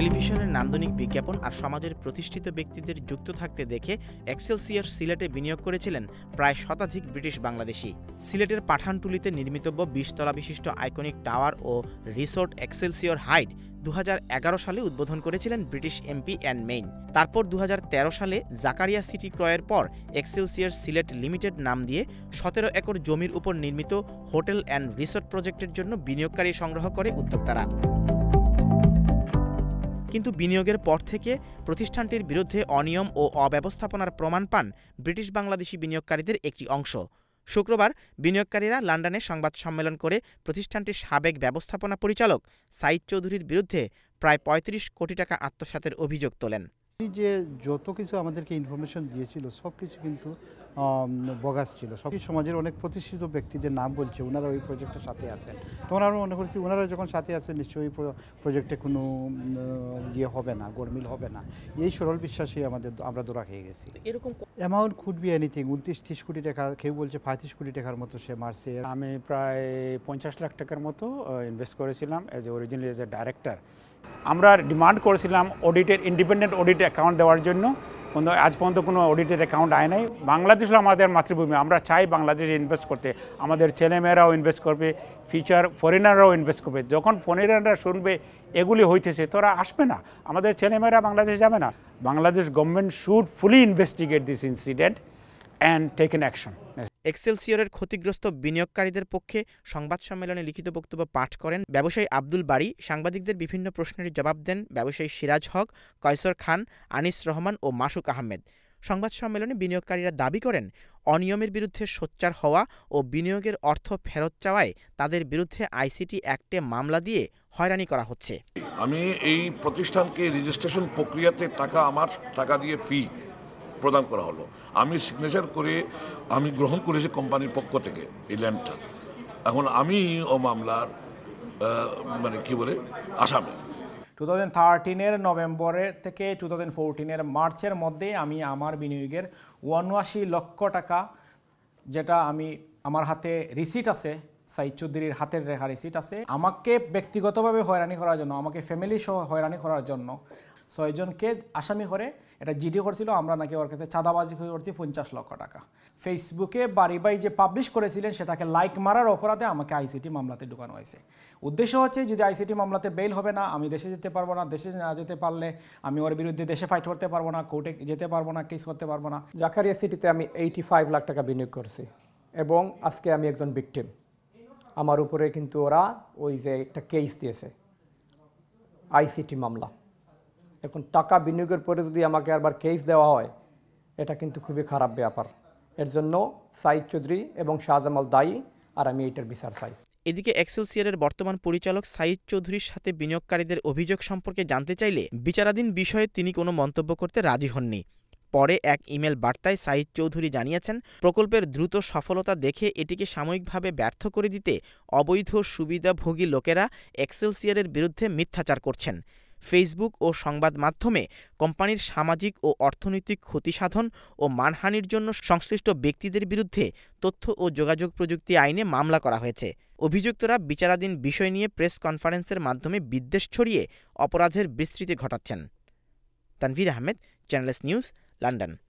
টেলিভিশনের নান্দনিক বিজ্ঞাপন আর সমাজের প্রতিষ্ঠিত ব্যক্তিদের যুক্ত থাকতে দেখে এক্সেলসিয়ার সিলেটে বিনিয়োগ করেছিলেন প্রায় শতাধিক ব্রিটিশ বাংলাদেশি সিলেটের পাঠানটুলিতে নির্মিতব্য বিশতলা বিশিষ্ট আইকনিক টাওয়ার ও রিসোর্ট এক্সেলসিয়র হাইড দু সালে উদ্বোধন করেছিলেন ব্রিটিশ এমপি অ্যান্ড মেইন তারপর দু সালে জাকারিয়া সিটি ক্রয়ের পর এক্সেলসিয়ার সিলেট লিমিটেড নাম দিয়ে সতেরো একর জমির উপর নির্মিত হোটেল অ্যান্ড রিসোর্ট প্রজেক্টের জন্য বিনিয়োগকারী সংগ্রহ করে উদ্যোক্তারা কিন্তু বিনিয়োগের পর থেকে প্রতিষ্ঠানটির বিরুদ্ধে অনিয়ম ও অব্যবস্থাপনার প্রমাণ পান ব্রিটিশ বাংলাদেশি বিনিয়োগকারীদের একটি অংশ শুক্রবার বিনিয়োগকারীরা লন্ডনে সংবাদ সম্মেলন করে প্রতিষ্ঠানটির সাবেক ব্যবস্থাপনা পরিচালক সাইদ চৌধুরীর বিরুদ্ধে প্রায় ৩৫ কোটি টাকা আত্মসাতের অভিযোগ তোলেন যে যত কিছু আমাদেরকে ইনফরমেশন দিয়েছিল সব কিছু কিন্তু বগাস ছিল সব সমাজের অনেক প্রতিষ্ঠিত ব্যক্তিদের নাম বলছে ওনারা ওই প্রজেক্টের সাথে আসেন তখন আমরা মনে করছি ওনারা যখন সাথে আসেন নিশ্চয়ই ওই প্রজেক্টে কোনো ইয়ে হবে না গরমিল হবে না এই সরল বিশ্বাসেই আমাদের আমরা দোরা খেয়ে গেছি এরকম অ্যামাউন্ট খুড বি এনিথিং উনত্রিশ ত্রিশ কোটি টাকা কেউ বলছে পঁয়ত্রিশ কোটি টাকার মতো সে মারছে আমি প্রায় পঞ্চাশ লাখ টাকার মতো ইনভেস্ট করেছিলাম as a original as a director আমরা ডিমান্ড করেছিলাম অডিটের ইন্ডিপেন্ডেন্ট অডিট অ্যাকাউন্ট দেওয়ার জন্য কোনো আজ পর্যন্ত কোনো অডিটের অ্যাকাউন্ট আয় নাই বাংলাদেশ আমাদের মাতৃভূমি আমরা চাই বাংলাদেশে ইনভেস্ট করতে আমাদের ছেলেমেয়েরাও ইনভেস্ট করবে ফিউচার ফরেনাররাও ইনভেস্ট করবে যখন ফরেনাররা শুনবে এগুলি হইতেছে তোরা আসবে না আমাদের ছেলেমেয়েরা বাংলাদেশে যাবে না Bangladesh government should fully investigate this incident and taken action এক্সেলসিয়রের ক্ষতিগ্রস্ত বিনিয়োগকারীদের পক্ষে সংবাদ সম্মেলনে লিখিত বক্তব্য পাঠ করেন ব্যবসায়ী আব্দুল বাড়ি সাংবাদিকদের বিভিন্ন প্রশ্নের জবাব দেন ব্যবসায়ী সিরাজ হক কয়সর খান আনিস রহমান ও মাসুক আহমেদ সংবাদ সম্মেলনে বিনিয়োগকারীরা দাবি করেন অনিয়মের বিরুদ্ধে সোচ্চার হওয়া ও বিনিয়োগের অর্থ ফেরত চাওয়ায় তাদের বিরুদ্ধে আইসিটি অ্যাক্টে মামলা দিয়ে হয়রানি করা হচ্ছে আমি এই প্রতিষ্ঠানকে রেজিস্ট্রেশন প্রক্রিয়াতে টাকা আমার টাকা দিয়ে ফি প্রদান করা হলো আমি সিগনেচার করে আমি গ্রহণ করেছি কোম্পানির পক্ষ থেকে এই ল্যান্ডটা এখন আমি ও মামলার মানে কি বলে আসামে টু থাউজেন্ড থার্টিনের নভেম্বরের থেকে টু থাউজেন্ড ফোরটিনের মার্চের মধ্যে আমি আমার বিনিয়োগের উনআশি লক্ষ টাকা যেটা আমি আমার হাতে রিসিট আছে সাইদ চৌধুরীর হাতের রেখা রিসিট আছে আমাকে ব্যক্তিগতভাবে হয়রানি করার জন্য আমাকে ফ্যামিলি সহ হয়রানি করার জন্য ছয়জনকে আসামি করে এটা জিডি করছিল আমরা নাকি ওর কাছে চাঁদাবাজি করছি পঞ্চাশ লক্ষ টাকা ফেসবুকে বাড়ি বাই যে পাবলিশ করেছিলেন সেটাকে লাইক মারার অপরাধে আমাকে আইসিটি মামলাতে ঢুকানো হয়েছে উদ্দেশ্য হচ্ছে যদি আইসিটি মামলাতে বেল হবে না আমি দেশে যেতে পারবো না দেশে না যেতে পারলে আমি ওর বিরুদ্ধে দেশে ফাইট করতে পারবো না কোর্টে যেতে পারবো না কেস করতে পারবো না জাকারিয়া সিটিতে আমি এইটি ফাইভ লাখ টাকা বিনিয়োগ করছি এবং আজকে আমি একজন ভিকটিম আমার উপরে কিন্তু ওরা ওই যে একটা কেস দিয়েছে আইসিটি মামলা এখন টাকা বিনিয়োগের পরে যদি আমাকে আবার কেস দেওয়া হয় এটা কিন্তু খুবই খারাপ ব্যাপার এর জন্য সাইদ চৌধুরী এবং শাহজামাল দায়ী আর আমি এটার বিচার চাই এদিকে এক্সেলসিয়ারের বর্তমান পরিচালক সাইদ চৌধুরীর সাথে বিনিয়োগকারীদের অভিযোগ সম্পর্কে জানতে চাইলে বিচারাধীন বিষয়ে তিনি কোনো মন্তব্য করতে রাজি হননি পরে এক ইমেল বার্তায় সাইদ চৌধুরী জানিয়েছেন প্রকল্পের দ্রুত সফলতা দেখে এটিকে সাময়িকভাবে ব্যর্থ করে দিতে অবৈধ সুবিধাভোগী লোকেরা এক্সেলসিয়ারের বিরুদ্ধে মিথ্যাচার করছেন ফেসবুক ও সংবাদ মাধ্যমে কোম্পানির সামাজিক ও অর্থনৈতিক ক্ষতিসাধন ও মানহানির জন্য সংশ্লিষ্ট ব্যক্তিদের বিরুদ্ধে তথ্য ও যোগাযোগ প্রযুক্তি আইনে মামলা করা হয়েছে অভিযুক্তরা বিচারাধীন বিষয় নিয়ে প্রেস কনফারেন্সের মাধ্যমে বিদ্বেষ ছড়িয়ে অপরাধের বিস্তৃতি ঘটাচ্ছেন Tanvir Ahmed channels news London